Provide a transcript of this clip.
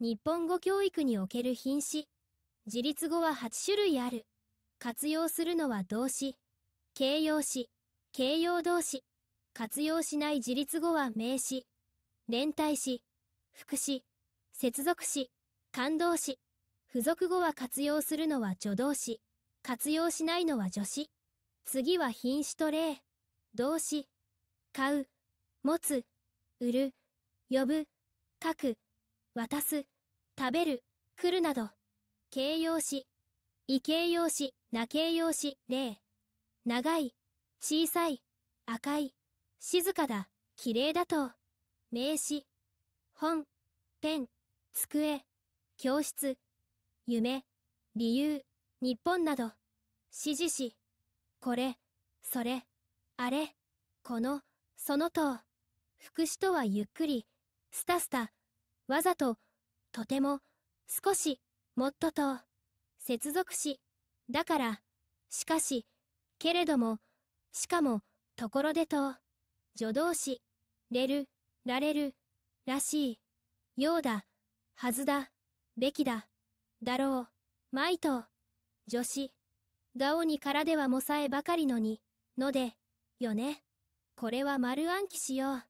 日本語教育における品詞。自立語は8種類ある。活用するのは動詞、形容詞、形容動詞。活用しない自立語は名詞、連帯詞、副詞、接続詞、感動詞。付属語は活用するのは助動詞、活用しないのは助詞。次は品詞と例、動詞、買う、持つ、売る、呼ぶ、書く。渡す、食べる、来るなど、形容詞、異形容詞、な形容詞、例。長い、小さい、赤い、静かだ、綺麗だと、名詞、本、ペン、机、教室、夢、理由、日本など、指示詞、これ、それ、あれ、この、そのと、副詞とはゆっくり、スタスタ、わざと、とても、少し、もっとと、接続詞、だから、しかし、けれども、しかも、ところでと、助動詞、れる、られる、らしい、ようだ、はずだ、べきだ、だろう、まいと、助詞、がおにからではもさえばかりのに、ので、よね。これは丸暗記しよう。